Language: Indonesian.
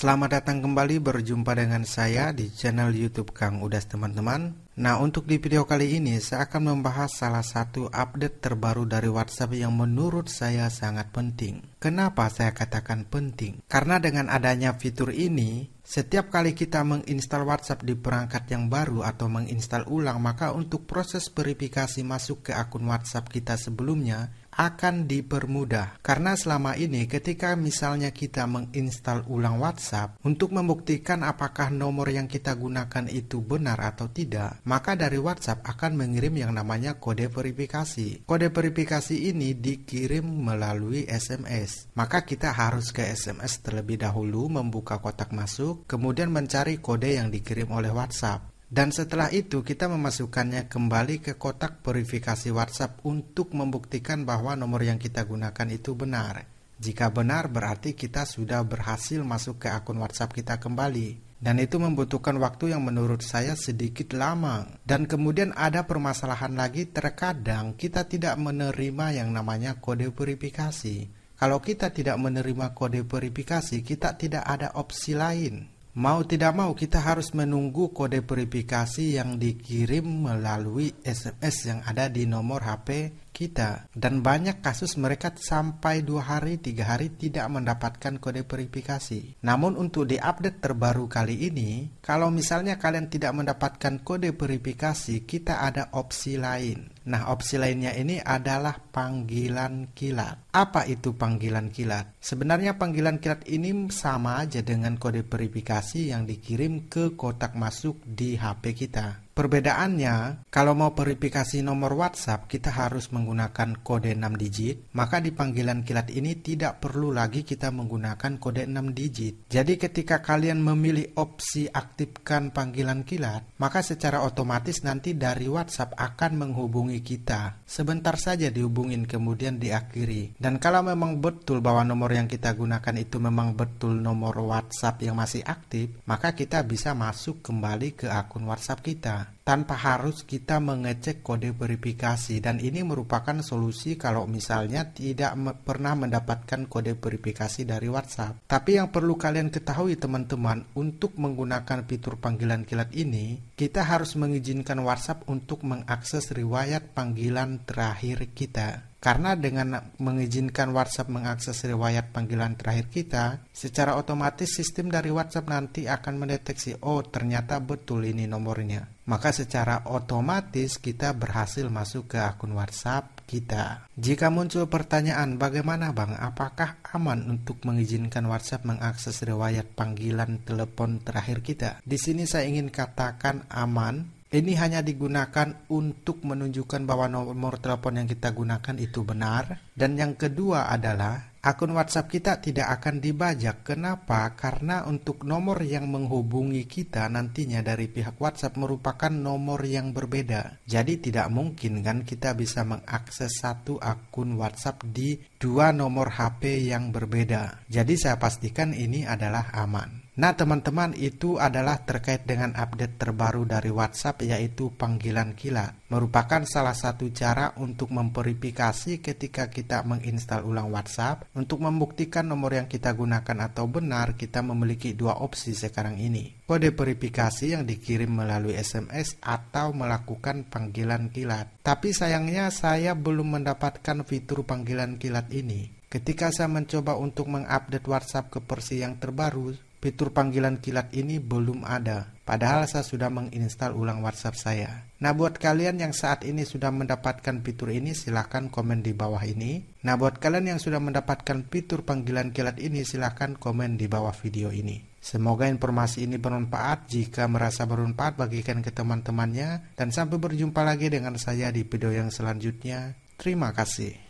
Selamat datang kembali berjumpa dengan saya di channel YouTube Kang Udas teman-teman. Nah, untuk di video kali ini saya akan membahas salah satu update terbaru dari WhatsApp yang menurut saya sangat penting. Kenapa saya katakan penting? Karena dengan adanya fitur ini, setiap kali kita menginstal WhatsApp di perangkat yang baru atau menginstal ulang, maka untuk proses verifikasi masuk ke akun WhatsApp kita sebelumnya akan dipermudah. Karena selama ini ketika misalnya kita menginstal ulang WhatsApp untuk membuktikan apakah nomor yang kita gunakan itu benar atau tidak, maka dari WhatsApp akan mengirim yang namanya kode verifikasi. Kode verifikasi ini dikirim melalui SMS. Maka kita harus ke SMS terlebih dahulu membuka kotak masuk, kemudian mencari kode yang dikirim oleh WhatsApp. Dan setelah itu kita memasukkannya kembali ke kotak verifikasi WhatsApp untuk membuktikan bahwa nomor yang kita gunakan itu benar. Jika benar berarti kita sudah berhasil masuk ke akun WhatsApp kita kembali. Dan itu membutuhkan waktu yang menurut saya sedikit lama. Dan kemudian ada permasalahan lagi terkadang kita tidak menerima yang namanya kode verifikasi. Kalau kita tidak menerima kode verifikasi, kita tidak ada opsi lain Mau tidak mau kita harus menunggu kode verifikasi yang dikirim melalui SMS yang ada di nomor HP kita. Dan banyak kasus mereka sampai dua hari, tiga hari tidak mendapatkan kode verifikasi. Namun untuk di update terbaru kali ini, kalau misalnya kalian tidak mendapatkan kode verifikasi, kita ada opsi lain Nah, opsi lainnya ini adalah panggilan kilat. Apa itu panggilan kilat? Sebenarnya panggilan kilat ini sama aja dengan kode verifikasi yang dikirim ke kotak masuk di HP kita. Perbedaannya, kalau mau verifikasi nomor WhatsApp, kita harus menggunakan kode 6 digit, maka di panggilan kilat ini tidak perlu lagi kita menggunakan kode 6 digit. Jadi ketika kalian memilih opsi aktifkan panggilan kilat, maka secara otomatis nanti dari WhatsApp akan menghubungi menghubungi kita. Sebentar saja dihubungin kemudian diakhiri. Dan kalau memang betul bahwa nomor yang kita gunakan itu memang betul nomor WhatsApp yang masih aktif, maka kita bisa masuk kembali ke akun WhatsApp kita tanpa harus kita mengecek kode verifikasi dan ini merupakan solusi kalau misalnya tidak me pernah mendapatkan kode verifikasi dari WhatsApp. Tapi yang perlu kalian ketahui teman-teman, untuk menggunakan fitur panggilan kilat ini, kita harus mengizinkan WhatsApp untuk mengakses riwayat panggilan terakhir kita. Karena dengan mengizinkan WhatsApp mengakses riwayat panggilan terakhir kita, secara otomatis sistem dari WhatsApp nanti akan mendeteksi, oh ternyata betul ini nomornya maka secara otomatis kita berhasil masuk ke akun WhatsApp kita. Jika muncul pertanyaan bagaimana Bang, apakah aman untuk mengizinkan WhatsApp mengakses riwayat panggilan telepon terakhir kita? Di sini saya ingin katakan aman ini hanya digunakan untuk menunjukkan bahwa nomor telepon yang kita gunakan itu benar. Dan yang kedua adalah akun WhatsApp kita tidak akan dibajak. Kenapa? Karena untuk nomor yang menghubungi kita nantinya dari pihak WhatsApp merupakan nomor yang berbeda. Jadi tidak mungkin kan kita bisa mengakses satu akun WhatsApp di dua nomor HP yang berbeda. Jadi saya pastikan ini adalah aman. Nah teman-teman itu adalah terkait dengan update terbaru dari WhatsApp yaitu panggilan gila. Merupakan salah satu cara untuk memverifikasi ketika kita menginstal ulang WhatsApp. Untuk membuktikan nomor yang kita gunakan atau benar kita memiliki dua opsi sekarang ini. Kode verifikasi yang dikirim melalui SMS atau melakukan panggilan kilat. Tapi sayangnya saya belum mendapatkan fitur panggilan kilat ini. Ketika saya mencoba untuk mengupdate WhatsApp ke versi yang terbaru, fitur panggilan kilat ini belum ada. Padahal saya sudah menginstal ulang WhatsApp saya. Nah buat kalian yang saat ini sudah mendapatkan fitur ini silahkan komen di bawah ini. Nah buat kalian yang sudah mendapatkan fitur panggilan kilat ini silahkan komen di bawah video ini. Semoga informasi ini bermanfaat. Jika merasa bermanfaat bagikan ke teman-temannya. Dan sampai berjumpa lagi dengan saya di video yang selanjutnya. Terima kasih.